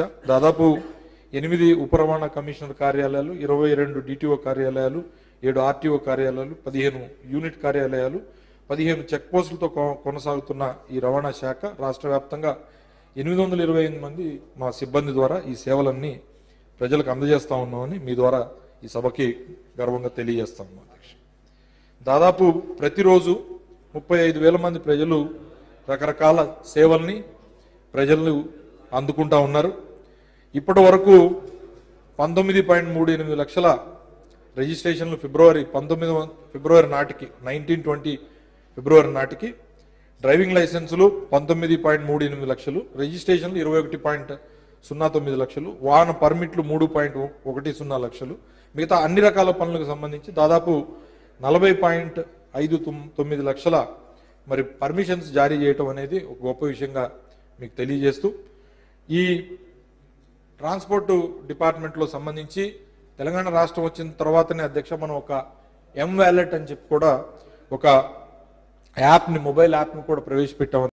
ఇచ్చా దాదాపు ఎనిమిది ఉప రవాణా కమిషనర్ కార్యాలయాలు ఇరవై రెండు డిటిఓ కార్యాలయాలు ఏడు ఆర్టీఓ కార్యాలయాలు పదిహేను యూనిట్ కార్యాలయాలు పదిహేను చెక్ పోస్టులతో కొనసాగుతున్న ఈ రవాణా శాఖ రాష్ట్ర వ్యాప్తంగా ఎనిమిది వందల ఇరవై ఎనిమిది మంది మా సిబ్బంది ద్వారా ఈ సేవలన్నీ ప్రజలకు అందజేస్తూ ఉన్నామని మీ ద్వారా ఈ సభకి గర్వంగా తెలియజేస్తాం అధ్యక్ష దాదాపు ప్రతిరోజు ముప్పై ఐదు వేల మంది ప్రజలు రకరకాల సేవల్ని ప్రజలు అందుకుంటా ఉన్నారు ఇప్పటి వరకు పంతొమ్మిది పాయింట్ మూడు ఎనిమిది లక్షల రిజిస్ట్రేషన్లు ఫిబ్రవరి పంతొమ్మిది ఫిబ్రవరి నాటికి నైన్టీన్ ట్వంటీ ఫిబ్రవరి నాటికి డ్రైవింగ్ లైసెన్సులు పంతొమ్మిది పాయింట్ మూడు ఎనిమిది లక్షలు రిజిస్ట్రేషన్లు ఇరవై ఒకటి పాయింట్ సున్నా తొమ్మిది లక్షలు వాహన పర్మిట్లు మూడు పాయింట్ ఒకటి సున్నా లక్షలు మిగతా అన్ని రకాల పనులకు సంబంధించి దాదాపు నలభై పాయింట్ ఐదు తొమ్మిది లక్షల మరి పర్మిషన్స్ జారీ చేయటం అనేది ఒక గొప్ప విషయంగా మీకు తెలియజేస్తూ ఈ ట్రాన్స్పోర్టు డిపార్ట్మెంట్లో సంబంధించి తెలంగాణ రాష్ట్రం వచ్చిన తర్వాతనే అధ్యక్ష మనం ఒక ఎం వ్యాలెట్ అని చెప్పి కూడా ఒక యాప్ని మొబైల్ యాప్ని కూడా ప్రవేశపెట్టాం